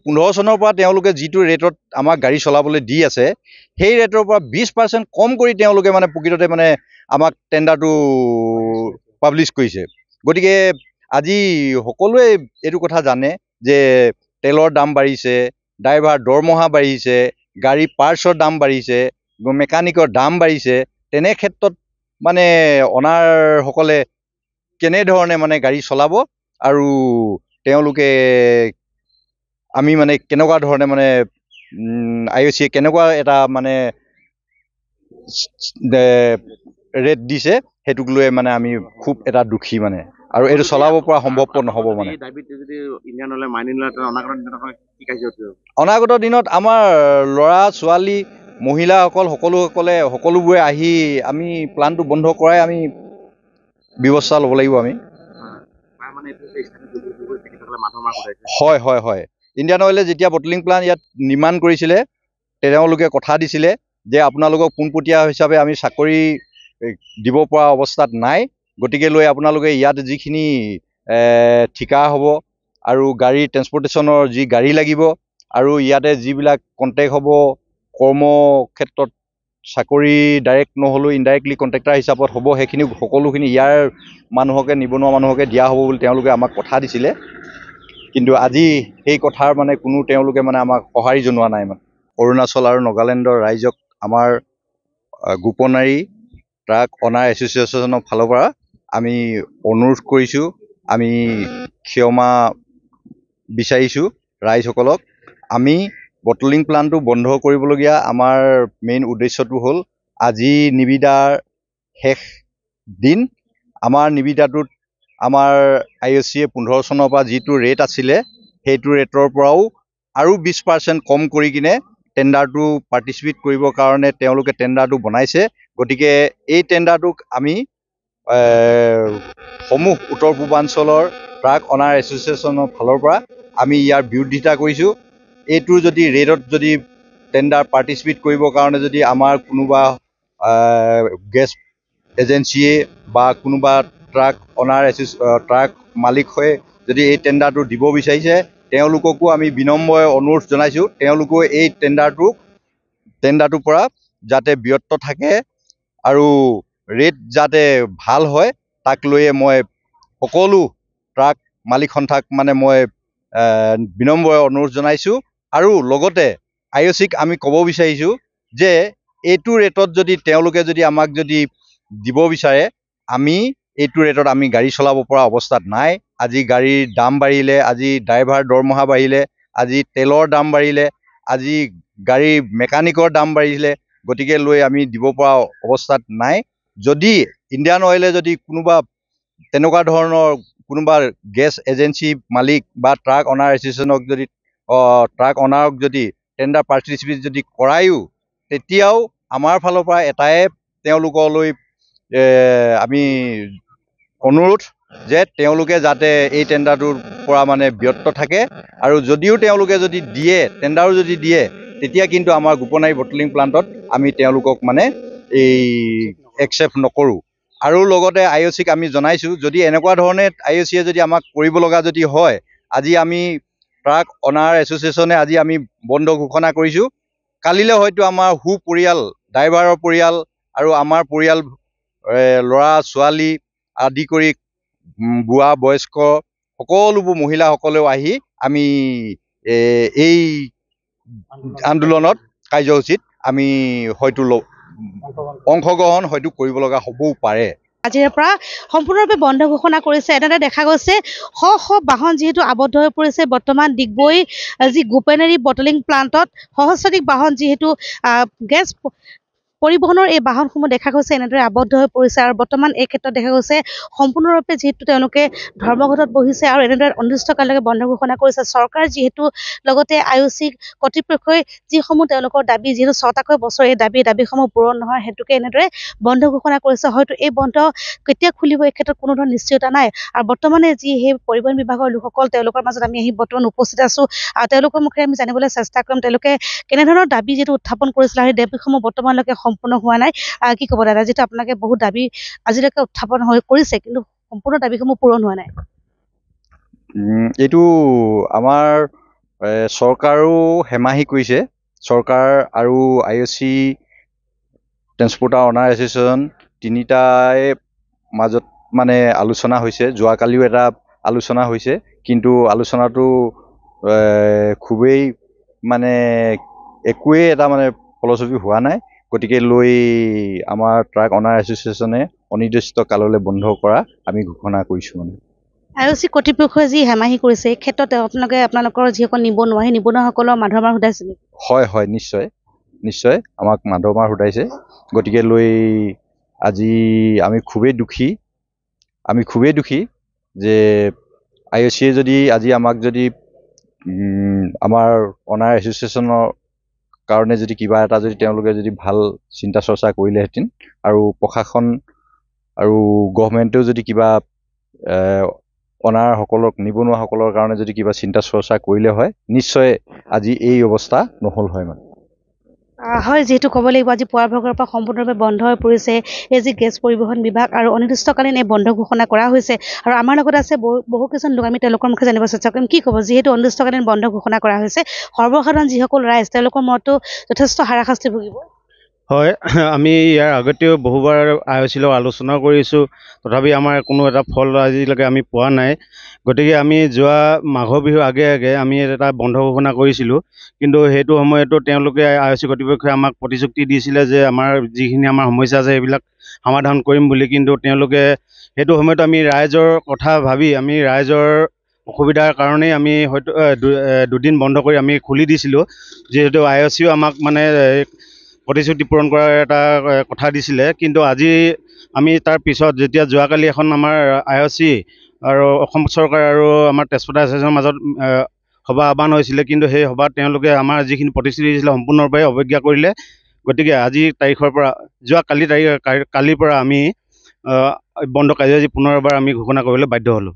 পোন্ধৰ চনৰ পৰা তেওঁলোকে যিটো ৰেটত আমাক গাড়ী চলাবলৈ দি আছে সেই ৰেটৰ পৰা বিছ পাৰ্চেণ্ট কম কৰি তেওঁলোকে মানে প্ৰকৃততে মানে আমাক টেণ্ডাৰটো পাব্লিছ কৰিছে গতিকে আজি সকলোৱে এইটো কথা জানে যে তেলৰ দাম বাঢ়িছে ড্ৰাইভাৰ দৰমহা বাঢ়িছে গাড়ী পাৰ্টছৰ দাম বাঢ়িছে মেকানিকৰ দাম বাঢ়িছে তেনে ক্ষেত্ৰত মানে অনাৰসকলে কেনেধৰণে মানে গাড়ী চলাব আৰু তেওঁলোকে আমি মানে কেনেকুৱা ধৰণে মানে আই অ' চিয়ে কেনেকুৱা এটা মানে ৰেট দিছে সেইটোক লৈ মানে আমি খুব এটা দুখী মানে আৰু এইটো চলাব পৰা সম্ভৱপৰ নহ'ব মানে অনাগত দিনত আমাৰ ল'ৰা ছোৱালী মহিলাসকল সকলোসকলে সকলোবোৰে আহি আমি প্লানটো বন্ধ কৰাই আমি ব্যৱস্থা ল'ব লাগিব আমি হয় হয় হয় ইণ্ডিয়ান অইলে যেতিয়া বটলিং প্লাণ্ট ইয়াত নিৰ্মাণ কৰিছিলে তেওঁলোকে কথা দিছিলে যে আপোনালোকক পোনপটীয়া হিচাপে আমি চাকৰি দিব পৰা অৱস্থাত নাই গতিকে লৈ আপোনালোকে ইয়াত যিখিনি ঠিকা হ'ব আৰু গাড়ী ট্ৰেন্সপৰ্টেশ্যনৰ যি গাড়ী লাগিব আৰু ইয়াতে যিবিলাক কণ্টেক্ট হ'ব কৰ্ম ক্ষেত্ৰত চাকৰি ডাইৰেক্ট নহ'লেও ইনডাইৰেক্টলি কণ্টেক্টাৰ হিচাপত হ'ব সেইখিনি সকলোখিনি ইয়াৰ মানুহকে নিবনুৱা মানুহকে দিয়া হ'ব বুলি তেওঁলোকে আমাক কথা দিছিলে কিন্তু আজি সেই কথাৰ মানে কোনো তেওঁলোকে মানে আমাক সঁহাৰি জনোৱা নাই মানে অৰুণাচল আৰু নগালেণ্ডৰ ৰাইজক আমাৰ গোপনাৰী ট্ৰাক অনাৰ এছ'চিয়েশ্যনৰ ফালৰ পৰা আমি অনুৰোধ কৰিছোঁ আমি ক্ষমা বিচাৰিছোঁ ৰাইজসকলক আমি বটলিং প্লানটো বন্ধ কৰিবলগীয়া আমাৰ মেইন উদ্দেশ্যটো হ'ল আজি নিবিদাৰ শেষ দিন আমাৰ নিবিদাটোত আমাৰ আই অ' চিয়ে পোন্ধৰ চনৰ পৰা যিটো ৰেট আছিলে সেইটো ৰেটৰ পৰাও আৰু বিছ পাৰ্চেণ্ট কম কৰি কিনে টেণ্ডাৰটো পাৰ্টিচিপেট কৰিবৰ কাৰণে তেওঁলোকে টেণ্ডাৰটো বনাইছে গতিকে এই টেণ্ডাৰটোক আমি সমূহ উত্তৰ পূৰ্বাঞ্চলৰ ট্ৰাক অনাৰ এছ'চিয়েশ্যনৰ ফালৰ পৰা আমি ইয়াৰ বিৰোধিতা কৰিছোঁ এইটো যদি ৰেটত যদি টেণ্ডাৰ পাৰ্টিচিপেট কৰিবৰ কাৰণে যদি আমাৰ কোনোবা গেছ এজেঞ্চিয়ে বা কোনোবা ট্ৰাক অনাৰ এছ ট্ৰাক মালিক হৈ যদি এই টেণ্ডাৰটো দিব বিচাৰিছে তেওঁলোককো আমি বিনম্ৰ অনুৰোধ জনাইছোঁ তেওঁলোকেও এই টেণ্ডাৰটো টেণ্ডাৰটোৰ পৰা যাতে বিৰত থাকে আৰু ৰেট যাতে ভাল হয় তাক লৈয়ে মই সকলো ট্ৰাক মালিক সন্থাক মানে মই বিনম্ৰ অনুৰোধ জনাইছোঁ আৰু লগতে আই অ' চিক আমি ক'ব বিচাৰিছোঁ যে এইটো ৰেটত যদি তেওঁলোকে যদি আমাক যদি দিব বিচাৰে আমি এইটো ৰেটত আমি গাড়ী চলাব পৰা অৱস্থাত নাই আজি গাড়ীৰ দাম বাঢ়িলে আজি ড্ৰাইভাৰ দৰমহা বাঢ়িলে আজি তেলৰ দাম বাঢ়িলে আজি গাড়ীৰ মেকানিকৰ দাম বাঢ়িলে গতিকে লৈ আমি দিব পৰা অৱস্থাত নাই যদি ইণ্ডিয়ান অইলে যদি কোনোবা তেনেকুৱা ধৰণৰ কোনোবা গেছ এজেঞ্চি মালিক বা ট্ৰাক অনাৰ এছ'চিয়েশ্যনক যদি ট্ৰাক অনাৰক যদি টেণ্ডাৰ পাৰ্টিচিপেট যদি কৰায়ো তেতিয়াও আমাৰ ফালৰ পৰা এটাই তেওঁলোকলৈ আমি অনুৰোধ যে তেওঁলোকে যাতে এই টেণ্ডাৰটোৰ পৰা মানে ব্যত্ত থাকে আৰু যদিও তেওঁলোকে যদি দিয়ে টেণ্ডাৰো যদি দিয়ে তেতিয়া কিন্তু আমাৰ গোপনাই বটলিং প্লাণ্টত আমি তেওঁলোকক মানে এই একচেপ্ট নকৰোঁ আৰু লগতে আই অ' চিক আমি জনাইছোঁ যদি এনেকুৱা ধৰণে আই অ' চিয়ে যদি আমাক কৰিব লগা যদি হয় আজি আমি ট্ৰাক অনাৰ এছ'চিয়েশ্যনে আজি আমি বন্ধ ঘোষণা কৰিছোঁ কালিলৈ হয়তো আমাৰ সু পৰিয়াল ড্ৰাইভাৰৰ পৰিয়াল আৰু আমাৰ পৰিয়াল ল'ৰা ছোৱালী আদি কৰি বুঢ়া বয়স্ক সকলোবোৰ মহিলাসকলেও আহি আমি এই আন্দোলনত কাৰ্যসূচীত আমি হয়তো ল অংশগ্ৰহণ হয়তো কৰিব লগা হ'বও পাৰে আজিৰে পৰা সম্পূৰ্ণৰূপে বন্ধ ঘোষণা কৰিছে এনেদৰে দেখা গৈছে শ শ বাহন যিহেতু আবদ্ধ হৈ পৰিছে বৰ্তমান ডিগবৈ যি গোপেনেৰী বটলিং প্লাণ্টত সহস্ৰাধিক বাহন যিহেতু গেছ পৰিবহণৰ এই বাহনসমূহ দেখা গৈছে এনেদৰে আবদ্ধ হৈ পৰিছে আৰু বৰ্তমান এই ক্ষেত্ৰত দেখা গৈছে সম্পূৰ্ণৰূপে যিহেতু তেওঁলোকে ধৰ্মঘটত বহিছে আৰু এনেদৰে অনিৰ্দিষ্টকাললৈকে বন্ধ ঘোষণা কৰিছে চৰকাৰ যিহেতু লগতে আই অ' চি কৰ্তৃপক্ষই যিসমূহ তেওঁলোকৰ দাবী যিহেতু ছটাকৈ বছৰ এই দাবী দাবীসমূহ পূৰণ নহয় সেইটোকে এনেদৰে বন্ধ ঘোষণা কৰিছে হয়তো এই বন্ধ কেতিয়া খুলিব এই ক্ষেত্ৰত কোনো ধৰণৰ নিশ্চয়তা নাই আৰু বৰ্তমানে যি সেই পৰিবহণ বিভাগৰ লোকসকল তেওঁলোকৰ মাজত আমি আহি বৰ্তমান উপস্থিত আছোঁ আৰু তেওঁলোকৰ মুখেৰে আমি জানিবলৈ চেষ্টা কৰিম তেওঁলোকে কেনেধৰণৰ দাবী যিহেতু উত্থাপন কৰিছিলে আৰু সেই দাবীসমূহ বৰ্তমানলৈকে সম্পূৰ্ণ হোৱা নাই কি ক'ব দাদা যিটো আপোনালোকে বহুত দাবী আজিলৈকে উত্থাপন হৈ কৰিছে কিন্তু সম্পূৰ্ণ দাবীসমূহ পূৰণ হোৱা নাই এইটো আমাৰ চৰকাৰো হেমাহি কৰিছে চৰকাৰ আৰু I A C transporter owner association তিনিটাই মাজত মানে আলোচনা হৈছে যোৱাকালিও এটা আলোচনা হৈছে কিন্তু আলোচনাটো খুবেই মানে একোৱেই এটা মানে ফলশ্ৰুতি হোৱা নাই গতিকে লৈ আমাৰ ট্ৰাক অনাৰ এছ'চিয়েশ্যনে অনিৰ্দিষ্ট কাললৈ বন্ধ কৰা আমি ঘোষণা কৰিছোঁ মানে আই অ' চি কৰ্তৃপক্ষই যি হেমাহি কৰিছে এই ক্ষেত্ৰত আপোনালোকে আপোনালোকৰ যিসকল নিবনুৱা সেই নিবনুৱাসকলৰ মাৰ সোধাইছে নেকি হয় হয় নিশ্চয় নিশ্চয় আমাক মাধৱমাৰ সোধাইছে গতিকে লৈ আজি আমি খুবেই দুখী আমি খুবেই দুখী যে আই অ' চিয়ে যদি আজি আমাক যদি আমাৰ অনাৰ এছ'চিয়েশ্যনৰ কাৰণে যদি কিবা এটা যদি তেওঁলোকে যদি ভাল চিন্তা চৰ্চা কৰিলেহেঁতেন আৰু প্ৰশাসন আৰু গভমেণ্টেও যদি কিবা অনাৰসকলক নিবনুৱাসকলৰ কাৰণে যদি কিবা চিন্তা চৰ্চা কৰিলে হয় নিশ্চয় আজি এই অৱস্থা নহ'ল হয় মানে হয় যিহেতু ক'ব লাগিব আজি পুৱাৰ ভাগৰ পৰা সম্পূৰ্ণৰূপে বন্ধ হৈ পৰিছে এই যি গেছ পৰিবহণ বিভাগ আৰু অনিৰ্দিষ্টকালীন এই বন্ধ ঘোষণা কৰা হৈছে আৰু আমাৰ লগত আছে বহু কিছুমান লোক আমি তেওঁলোকৰ মুখে জানিব চেষ্টা কৰিম কি ক'ব যিহেতু অনিৰ্দিষ্টকালীন বন্ধ ঘোষণা কৰা হৈছে সৰ্বসাধাৰণ যিসকল ৰাইজ তেওঁলোকৰ মনতো যথেষ্ট হাৰাশাস্তি ভুগিব হয় আমি ইয়াৰ আগতেও বহুবাৰ আইঅচিলক আলোচনা কৰিছোঁ তথাপি আমাৰ কোনো এটা ফল আজিলৈকে আমি পোৱা নাই গতিকে আমি যোৱা মাঘৰ বিহু আগে আগে আমি এটা বন্ধ ঘোষণা কৰিছিলোঁ কিন্তু সেইটো সময়তো তেওঁলোকে আই চি কৰ্তৃপক্ষই আমাক প্ৰতিশ্ৰুতি দিছিলে যে আমাৰ যিখিনি আমাৰ সমস্যা আছে সেইবিলাক সমাধান কৰিম বুলি কিন্তু তেওঁলোকে সেইটো সময়তো আমি ৰাইজৰ কথা ভাবি আমি ৰাইজৰ অসুবিধাৰ কাৰণেই আমি হয়তো দুদিন বন্ধ কৰি আমি খুলি দিছিলোঁ যিহেতু আই অ' চিও আমাক মানে প্ৰতিশ্ৰুতি পূৰণ কৰাৰ এটা কথা দিছিলে কিন্তু আজি আমি তাৰ পিছত যেতিয়া যোৱাকালি এখন আমাৰ আই অ' চি আৰু অসম চৰকাৰ আৰু আমাৰ তেজপুৰ এছ'চিয়েশ্যনৰ মাজত সভা আহ্বান হৈছিলে কিন্তু সেই সভাত তেওঁলোকে আমাৰ যিখিনি প্ৰতিশ্ৰুতি দিছিলে সম্পূৰ্ণৰূপে অৱজ্ঞা কৰিলে গতিকে আজি তাৰিখৰ পৰা যোৱা কালি তাৰিখ কালিৰ পৰা আমি বন্ধ কাৰ্যসূচী পুনৰ এবাৰ আমি ঘোষণা কৰিবলৈ বাধ্য হ'লোঁ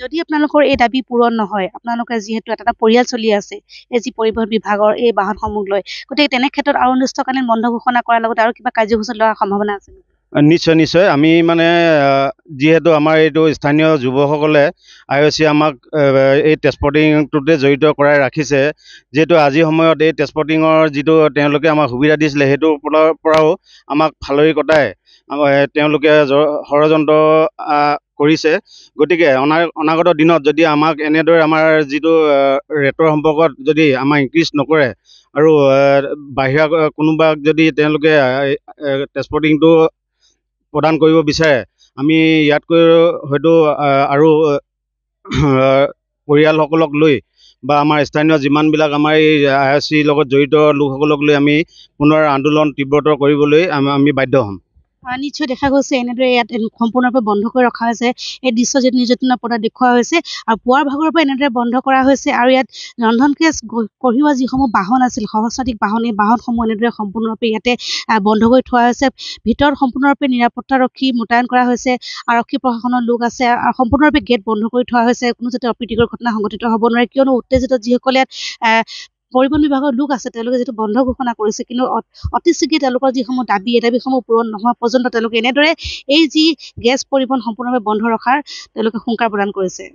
যদি আপোনালোকৰ এই দাবী পূৰণ নহয় আপোনালোকে যিহেতু এটা পৰিয়াল চলি আছে এই যি পৰিবহণ বিভাগৰ এই বাহনসমূহ লৈ গতিকে তেনে ক্ষেত্ৰত আৰু অনিষ্টকালীন বন্ধ ঘোষণা কৰাৰ লগতে আৰু কিবা কাৰ্যসূচী লোৱাৰ সম্ভাৱনা আছে নিশ্চয় নিশ্চয় আমি মানে যিহেতু আমাৰ এইটো স্থানীয় যুৱকসকলে আই অ' চি আমাক এই ট্ৰেঞ্চপৰ্টিংটোতে জড়িত কৰাই ৰাখিছে যিহেতু আজিৰ সময়ত এই ট্ৰেঞ্চপৰ্টিঙৰ যিটো তেওঁলোকে আমাক সুবিধা দিছিলে সেইটো পৰাও আমাক ফালৰি কটাই তেওঁলোকে ষড়যন্ত্ৰ কৰিছে গতিকে অনাগত দিনত যদি আমাক এনেদৰে আমাৰ যিটো ৰেটৰ সম্পৰ্কত যদি আমাৰ ইনক্ৰিজ নকৰে আৰু বাহিৰা কোনোবাক যদি তেওঁলোকে ট্ৰেন্সপৰ্টিংটো প্ৰদান কৰিব বিচাৰে আমি ইয়াতকৈ হয়তো আৰু পৰিয়ালসকলক লৈ বা আমাৰ স্থানীয় যিমানবিলাক আমাৰ এই আই চিৰ লগত জড়িত লোকসকলক লৈ আমি পুনৰ আন্দোলন তীব্ৰতৰ কৰিবলৈ আমি বাধ্য হ'ম নিশ্চয় দেখা গৈছে এনেদৰে ইয়াত সম্পূৰ্ণৰূপে বন্ধ কৰি ৰখা হৈছে এই দৃশ্য যে নিৰ্যাতনৰ পৰা দেখুওৱা হৈছে আৰু পুৱাৰ ভাগৰ পৰা এনেদৰে বন্ধ কৰা হৈছে আৰু ইয়াত ৰন্ধন কেছ কঢ়িওৱা যিসমূহ বাহন আছিল সহস্ৰাধিক বাহন এই বাহনসমূহ এনেদৰে সম্পূৰ্ণৰূপে ইয়াতে বন্ধ কৰি থোৱা হৈছে ভিতৰত সম্পূৰ্ণৰূপে নিৰাপত্তাৰক্ষী মোতায়ন কৰা হৈছে আৰক্ষী প্ৰশাসনৰ লোক আছে আৰু সম্পূৰ্ণৰূপে গেট বন্ধ কৰি থোৱা হৈছে কোনো যাতে অপ্ৰীতিকৰ ঘটনা সংঘটিত হ'ব নোৱাৰে কিয়নো উত্তেজিত যিসকলে ইয়াত পৰিবহন বিভাগৰ লোক আছে তেওঁলোকে যিটো বন্ধ ঘোষণা কৰিছে কিন্তু অতি শীঘ্ৰে তেওঁলোকৰ যিসমূহ দাবী এই দাবীসমূহ পূৰণ নোহোৱা পৰ্যন্ত তেওঁলোকে এনেদৰে এই যি গেছ পৰিবহন সম্পূৰ্ণভাৱে বন্ধ ৰখাৰ তেওঁলোকে সোংকাৰ প্ৰদান কৰিছে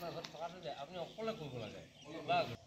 আপোনাৰ ঘৰত থকাটো যে আপুনি অকলে কৰিব লাগে